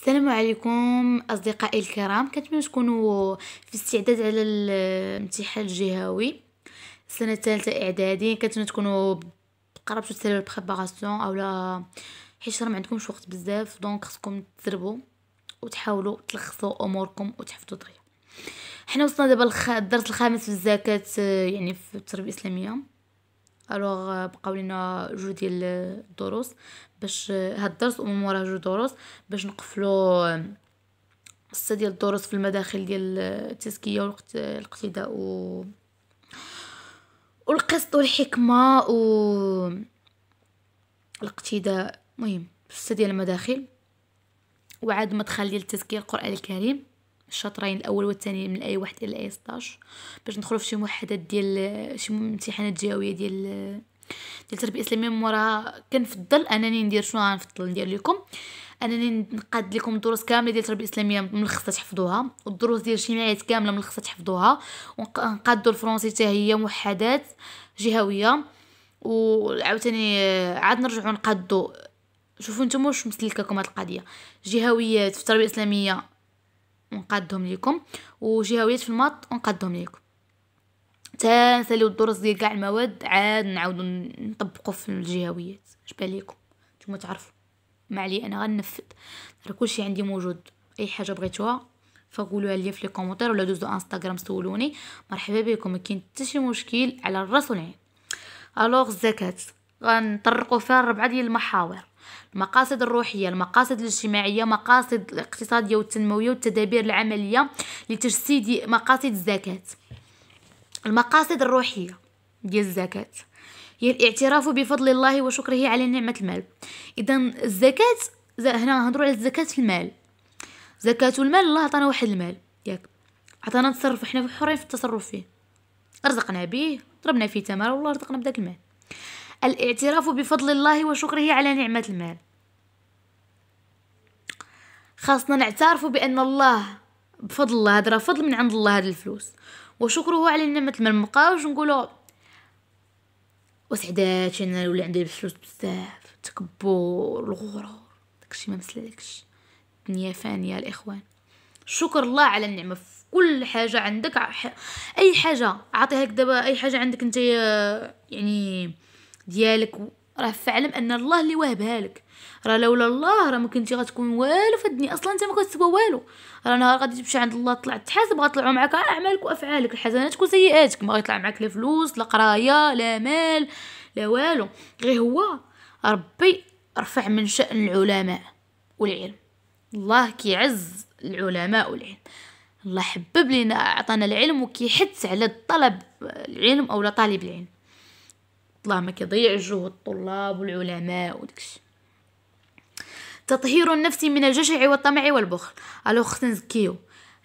السلام عليكم اصدقائي الكرام كنتمنى تكونوا في استعداد على الامتحان الجهوي السنه الثالثه اعدادي كنتمنى تكونوا قربتوا تسالوا البريباراسيون اولا حيت راه ما عندكمش وقت بزاف دونك خصكم تدربوا وتحاولوا تلخصوا اموركم وتحفظوا دغيا حنا وصلنا دابا الدرس الخامس في الزكاه يعني في التربيه الاسلاميه الوغ بقاو لينا جوج ديال الدروس باش هاد الدرس ومن موراه جوج دروس باش نقفلو سته ديال الدروس في المداخل ديال التزكيه الاقتداء و والقسط والحكمه و الاقتداء مهم سته ديال المداخل وعاد مدخل ديال التزكيه القران الكريم الشطرين الاول والثاني من اي واحد الى اي 16 باش ندخلوا في شي موحدات ديال شي امتحانات جاويه ديال ديال التربيه الاسلاميه من كنفضل انني ندير شنو غنفضل ندير لكم انني نقاد لكم الدروس كامله ديال التربيه الاسلاميه من الخصه تحفظوها والدروس ديال الشمعيات كامله من الخصه تحفظوها ونقادوا الفرنسي حتى هي موحدات جهويه وعاوتاني عاد نرجعوا نقادوا شوفوا نتوما واش مسلككم هاد القضيه جهويات في التربيه الاسلاميه ونقدهم ليكم وجهويات في الماط ونقدهم ليكم تا نساليو الدروس ديال كاع المواد عاد نعاودو نطبقو في الجهويات بان ليكم نتوما تعرفوا ما علي انا غنفذ راه كلشي عندي موجود اي حاجه بغيتوها فقولوها ليا في لي كومونتير ولا دوزو انستغرام سولوني مرحبا بكم ما كاين حتى شي مشكل على الراس والعين الوغ الزكاه غنطرقوا فيها ربعه ديال المحاور المقاصد الروحية المقاصد الاجتماعية مقاصد الاقتصادية والتنموية والتدابير العملية لتجسيد مقاصد الزكاة المقاصد الروحية ديال الزكاة هي الاعتراف بفضل الله وشكره على نعمة المال إذا الزكاة هنا نهضروا على زكاه المال زكاة المال الله عطانا واحد المال ياك عطانا نتصرف حنا حرين في التصرف فيه رزقنا به ضربنا فيه تمر والله رزقنا بداك المال الاعتراف بفضل الله وشكره على نعمة المال خاصنا نعترف بأن الله بفضل الله هذا فضل من عند الله هذه الفلوس وشكره على نعمة المال مقاوش نقوله وسعدات انا ولي عندي الفلوس بزاف تكبر الغرور داكشي ما مسلكش الدنيا فانيه الاخوان شكر الله على النعمه في كل حاجه عندك اي حاجه عاطيها دابا اي حاجه عندك انت يعني ديالك راه فعلا ان الله اللي وهبها لك راه لولا الله راه ما كنتي غتكون والو في الدنيا اصلا انت ما كتسوى والو راه نهار غادي تمشي عند الله طلع تحاسب غطلعوا معاك اعمالك وافعالك حسناتك وسيئاتك ما غيطلع معاك لا فلوس لا قرايه لا مال لا والو غير هو ربي رفع من شان العلماء والعلم الله كيعز العلماء والعلم الله حبب لنا اعطانا العلم وكيحث على الطلب العلم او طالب العلم طلع ما كيضيع جهد الطلاب والعلماء وداكشي تطهير النفس من الجشع والطمع والبخل الو خصنا نزكيو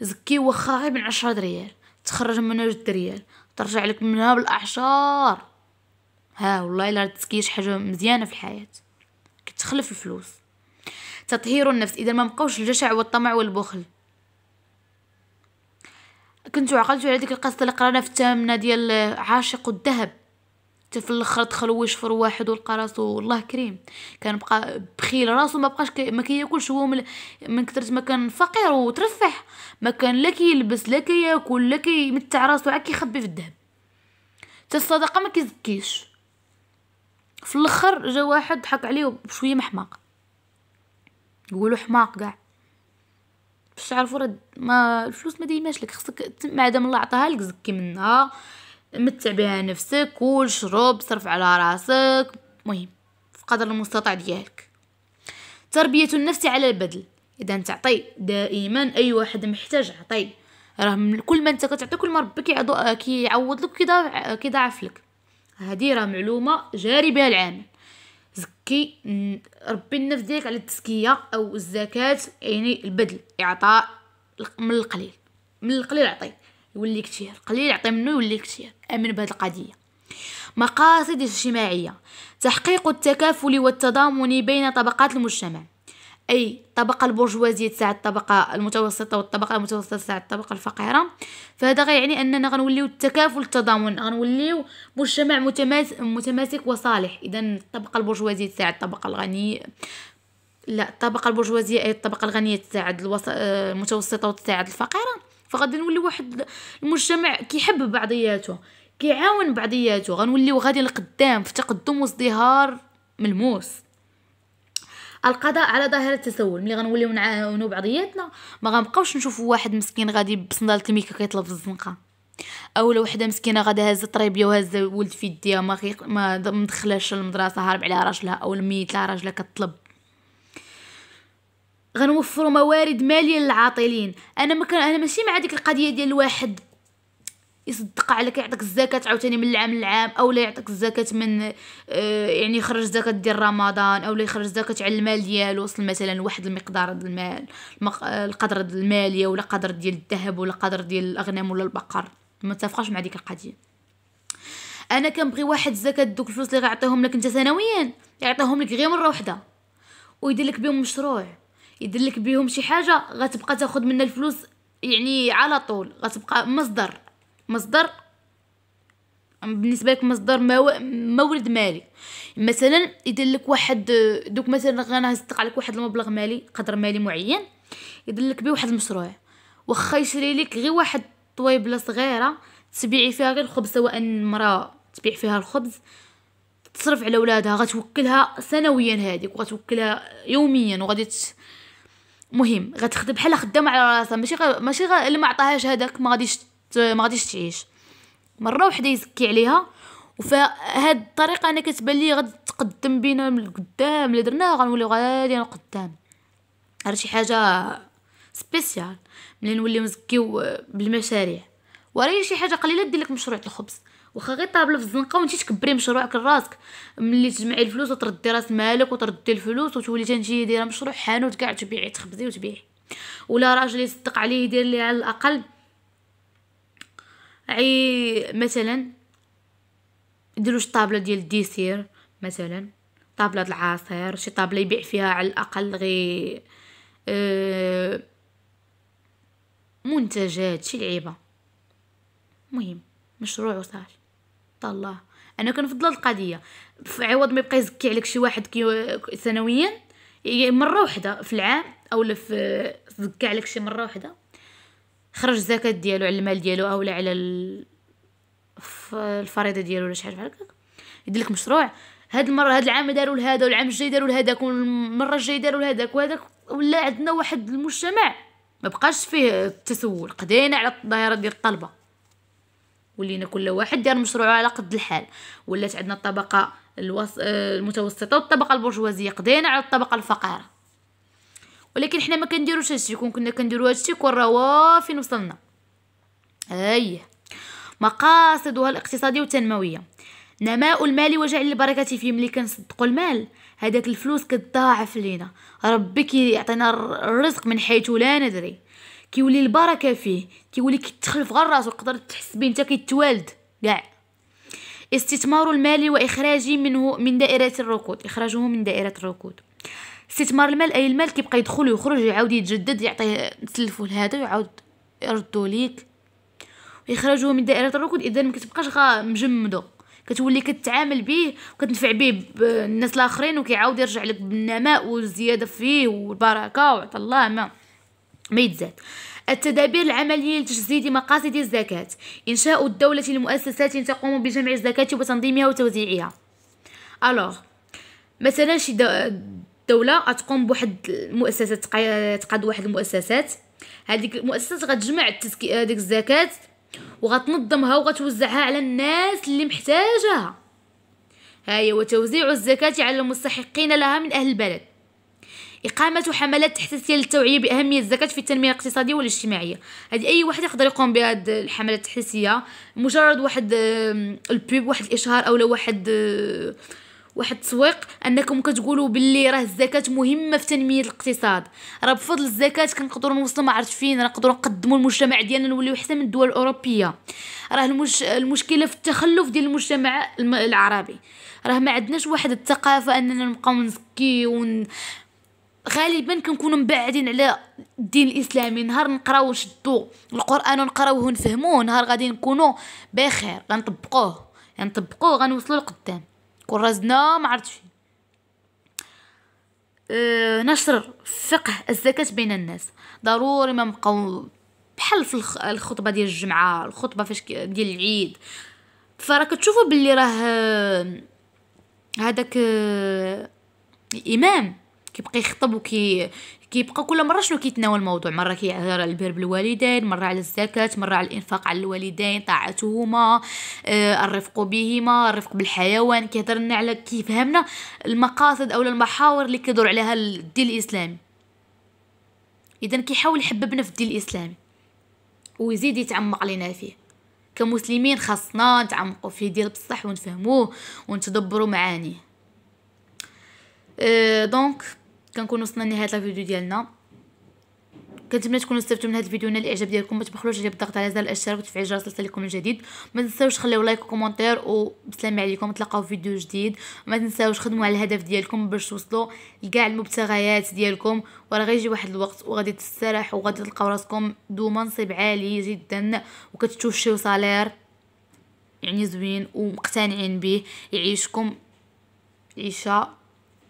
زكيو واخا غير من عشرة دريال تخرج منها جوج ريال ترجع لك منها بالاعشار ها والله الا شي حاجه مزيانه في الحياه كتخلف الفلوس تطهير النفس اذا ما بقاوش الجشع والطمع والبخل كنت عقلت على ديك القصه اللي قرانا في الثامنه ديال عاشق الذهب حتى في الاخر دخل ويشفر واحد ولقى راسو والله كريم كان بقى بخيل راسو ما بقاش كي ما كياكلش هو من, من كثرت ما كان فقير وترفح ما كان لا كيلبس لا كياكل لا كيمتع راسو عا كيخبي في الذهب حتى الصدقه ما كيزكيش في الاخر جا واحد ضحك عليه بشويه محماق يقولوا حماق كاع باش تعرفوا ما الفلوس ما ديماش لك خصك ما الله عطاها لك زكي منها متع بها نفسك كل شرب صرف على راسك مهم في قدر المستطاع ديالك تربية النفس على البدل اذا تعطي دائما اي واحد محتاج عطي راه كل ما انت كتعطي كل ما ربك كيعوض لك كيضاعف لك هذه راه معلومه جاري بها العام زكي ربي النفس ديالك على التزكيه او الزكاه يعني البدل اعطاء من القليل من القليل عطي يولي كثير قليل يعطي منه يولي كثير امن بهذه القضيه مقاصد اجتماعيه تحقيق التكافل والتضامن بين طبقات المجتمع اي الطبقه البرجوازيه تاع الطبقه المتوسطه والطبقه المتوسطه تاع الطبقه الفقيره فهذا غيعني اننا غنوليو التكافل التضامن غنوليو مجتمع متماس... متماسك وصالح اذا الطبقه البرجوازيه تاع الطبقه الغنيه لا الطبقه البرجوازيه اي الطبقه الغنيه تاع الوس... آه، المتوسطه وتاع الفقيره فغادي نوليو واحد المجتمع كيحب بعضياته كيعاون بعضياته غنوليو غادي لقدام في تقدم وازدهار ملموس القضاء على ظاهره التسول ملي غنوليو نعاونو بعضياتنا ما غنبقاوش نشوفوا واحد مسكين غادي بصندال الميكا كيطلب في الزنقه اولا وحده مسكينه غادا هازه طريبيه وهازه ولد في يديها ما ما مدخلاش المدرسه هارب عليها راجلها او ميت لها راجلها كطلب غنوفروا موارد ماليه للعاطلين انا ما انا ماشي مع ديك القضيه ديال الواحد يصدق عليك يعطيك الزكاة عاوتاني من العام للعام او لا يعطيك الزكاة من آه، يعني يخرج زكاة ديال رمضان او لا يخرج زكاة على المال ديالو وصل مثلا واحد المقدار ديال المال المق... آه، القدر ديال المالية ولا قدر ديال الذهب ولا قدر ديال الاغنام ولا البقر ما تفقش مع ديك القضية انا كنبغي واحد زكاة دوك الفلوس اللي غيعطيهم لك انت سنويا يعطيهم لك غير مرة واحدة ويدير لك بهم مشروع يدلك بيهم شي حاجه غتبقى تاخذ منا الفلوس يعني على طول غتبقى مصدر مصدر بالنسبه لك مصدر مورد مالي مثلا يدلك واحد دوك مثلا غنصدق عليك واحد المبلغ مالي قدر مالي معين يدلك بيه واحد المشروع واخا يشري لك غير واحد طويبله صغيره تبيعي فيها غير الخبز سواء مرا تبيع فيها الخبز تصرف على ولادها غتوكلها سنويا هذيك وغتوكلها يوميا وغادي مهم غتخدم بحال خدامه على راسها ماشي غ... ماشي غ... اللي ما عطاهاش هذاك ما غاديش ت... ما غاديش تعيش مره وحده يزكي عليها وفهاد الطريقه انا كتبان لي غتقدم بينا من القدام اللي درناه غنوليو غاديين القدام هذا شي حاجه سبيسيال ملي نوليو نزكيو بالمشاريع وراه شي حاجه قليله دير لك مشروع الخبز واخا غير طابله في الزنقه وانت تكبري مشروعك لراسك ملي تجمعي الفلوس وتردي راس مالك وتردي الفلوس وتولي تنجي دايره مشروع حانوت كاع تبيعي تخبزي وتبيعي ولا راجل يصدق عليه يدير لي على الاقل عي مثلا يديروا شي طابله ديال الديسير مثلا طابله العصير شي طابله يبيع فيها على الاقل غي أه منتجات شي لعيبه مهم مشروع وصافي الله انا كنفضل القضيه في عوض ما يبقى يزكي عليك شي واحد كي سنويا مره واحده في العام اولا في زكى عليك شي مره واحده خرج الزكاه ديالو على المال ديالو اولا على الفريضه ديالو ولا شي حاجه بحال هكاك يدير لك مشروع هاد المره هاد العام داروا لهذا والعام الجاي داروا لهذاك والمره الجاي داروا لهذاك وهذاك ولا عندنا واحد المجتمع ما بقاش فيه التسول قدينا على الظاهره ديال الطلبه ولينا كل واحد دار مشروعه على قد الحال ولات عندنا الطبقه الوس... آه، المتوسطه والطبقه البرجوازيه قضينا على الطبقه الفقيره ولكن حنا ما كنديروش هادشي كون كنا كنديرو هادشي كون راه فين وصلنا هيا مقاصدها الاقتصاديه والتنمويه نماء المال وجعل البركة فيه ملي كنصدقوا المال هذاك الفلوس كتضاعف لينا ربي كيعطينا الرزق من حيث لا ندري كيولي البركه فيه كيولي كيتخلف غير راسو تقدر تحس بيه انت كيتوالد كاع استثمار المال واخراجه منه من دائره الركود اخراجه من دائره الركود استثمار المال اي المال كيبقى يدخل ويخرج يعاود يتجدد يعطيه تسلفو لهذا ويعاود يردو ليك ويخرجوه من دائره الركود اذا ما كتبقاش غا مجمدو كتولي كتعامل به وكتنفع به الناس الاخرين وكيعاود يرجع لك بالنماء والزياده فيه والبركه وعطا الله ما ما يتزاد التدابير العملية لتجسيد مقاصد الزكاة إنشاء الدولة لمؤسسات تقوم بجمع الزكاة وتنظيمها وتوزيعها ألوغ مثلا شي دولة تقوم بواحد المؤسسة تقاد واحد المؤسسات هذيك المؤسسات غتجمع التزكي... ديك الزكاة وغتنظمها وغتوزعها على الناس اللي محتاجها هاي وتوزيع الزكاة على المستحقين لها من أهل البلد إقامة حملات تحسيسية للتوعية بأهمية الزكاة في التنمية الاقتصادية والاجتماعية هذه أي واحد يقدر يقوم بهاد الحملات التحسيسية مجرد واحد البيب واحد الإشهار أو واحد واحد التسويق انكم كتقولوا باللي راه الزكاه مهمه في تنميه الاقتصاد راه بفضل الزكاه كنقدروا نوصلوا ما عرفت فين نقدروا نقدموا المجتمع ديالنا نوليو احسن من الدول الاوروبيه راه المش... المشكله في التخلف ديال المجتمع العربي راه ما عندناش واحد الثقافه اننا نبقاو نزكي ون... غالبا كنكونوا مبعدين على الدين الاسلامي نهار نقراو نشدو القران ونقراوه ونفهموه نهار غادي نكونوا بخير غنطبقوه غنطبقوه غنوصلوا لقدام كون رزنا ما عرفتش أه، نشر فقه الزكاة بين الناس ضروري ما نبقاو بحال في الخطبة ديال الجمعة الخطبة فاش ديال العيد فراك تشوفوا باللي راه هذاك آه، الامام كيبقى يخطب وكي كيبقى كل مره شنو كيتناول الموضوع مره كيهضر على البر بالوالدين مره على الزكاه مره على الانفاق على الوالدين طاعتهما آه، الرفق بهما الرفق بالحيوان كيهضر لنا على كيفهمنا المقاصد او المحاور اللي كيدور عليها الدين الاسلامي اذا كيحاول يحببنا في الدين الاسلامي ويزيد يتعمق لينا فيه كمسلمين خاصنا نتعمقوا فيه ديال بصح ونفهموه ونتدبروا معانيه أه دونك كنكون وصلنا لنهايه لا فيديو ديالنا كنتمنى تكونوا استفدتوا من هذا الفيديو ونال الاعجاب ديالكم ما تبخلوش عليه بالضغط على زر الاشتراك وتفعيل الجرس ليصلكم الجديد ما تنساوش خليو لايك وكومونتير وبسلام عليكم تلقاو في فيديو جديد ما تنساوش خدموا على الهدف ديالكم باش توصلوا لكاع المبتغيات ديالكم وراه غيجي واحد الوقت وغادي تستراح وغادي تلقاو راسكم دو منصب عالي جدا وكتشوفوا صالير يعني زوين ومقتنعين به يعيشكم عيشه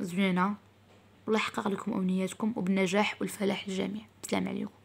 زوينه والله يحقق لكم امنياتكم وبالنجاح والفلاح للجميع السلام عليكم